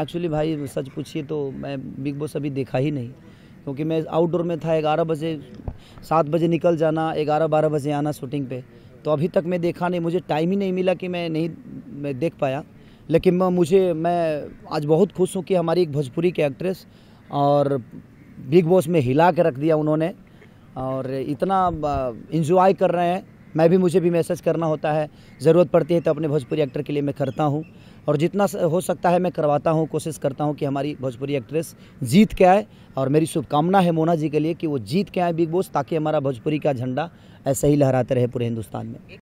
actually भाई सच पूछिए तो मैं बिग बॉस अभी देखा ही नहीं क्योंकि मैं आउटडोर में था ग्यारह बजे सात बजे निकल जाना ग्यारह बारह बजे आना शूटिंग पे तो अभी तक मैं देखा नहीं मुझे टाइम ही नहीं मिला कि मैं नहीं मैं देख पाया लेकिन मैं मुझे मैं आज बहुत खुश हूँ कि हमारी एक भोजपुरी की एक्ट्रेस और बिग बॉस में हिला के रख दिया उन्होंने और इतना इन्जॉय कर रहे हैं मैं भी मुझे भी मैसेज करना होता है ज़रूरत पड़ती है तो अपने भोजपुरी एक्टर के लिए मैं करता हूँ और जितना हो सकता है मैं करवाता हूँ कोशिश करता हूँ कि हमारी भोजपुरी एक्ट्रेस जीत के आए और मेरी शुभकामना है मोना जी के लिए कि वो जीत के आए बिग बॉस ताकि हमारा भोजपुरी का झंडा ऐसे ही लहराते रहे पूरे हिंदुस्तान में